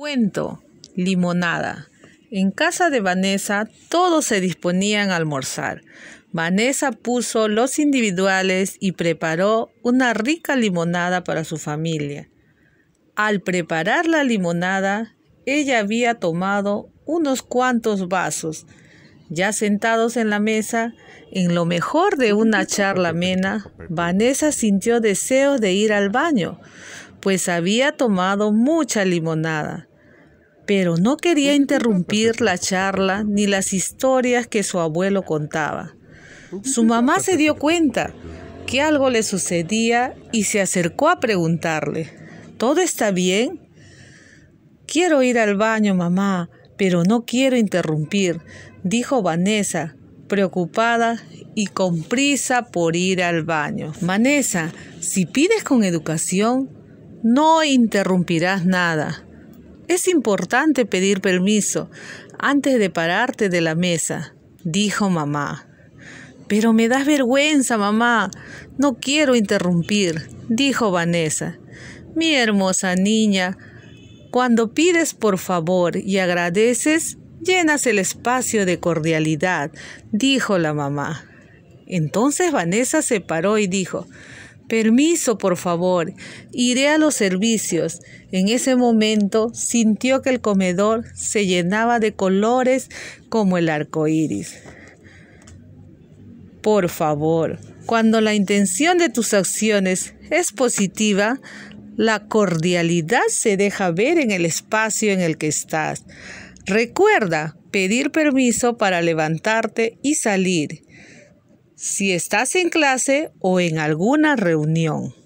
Cuento, limonada. En casa de Vanessa todos se disponían a almorzar. Vanessa puso los individuales y preparó una rica limonada para su familia. Al preparar la limonada, ella había tomado unos cuantos vasos. Ya sentados en la mesa, en lo mejor de una charla amena, Vanessa sintió deseo de ir al baño, pues había tomado mucha limonada pero no quería interrumpir la charla ni las historias que su abuelo contaba. Su mamá se dio cuenta que algo le sucedía y se acercó a preguntarle, ¿todo está bien? Quiero ir al baño, mamá, pero no quiero interrumpir, dijo Vanessa, preocupada y con prisa por ir al baño. Vanessa, si pides con educación, no interrumpirás nada. Es importante pedir permiso antes de pararte de la mesa, dijo mamá. Pero me das vergüenza, mamá. No quiero interrumpir, dijo Vanessa. Mi hermosa niña, cuando pides por favor y agradeces, llenas el espacio de cordialidad, dijo la mamá. Entonces Vanessa se paró y dijo, Permiso, por favor, iré a los servicios. En ese momento sintió que el comedor se llenaba de colores como el arco iris. Por favor, cuando la intención de tus acciones es positiva, la cordialidad se deja ver en el espacio en el que estás. Recuerda pedir permiso para levantarte y salir si estás en clase o en alguna reunión.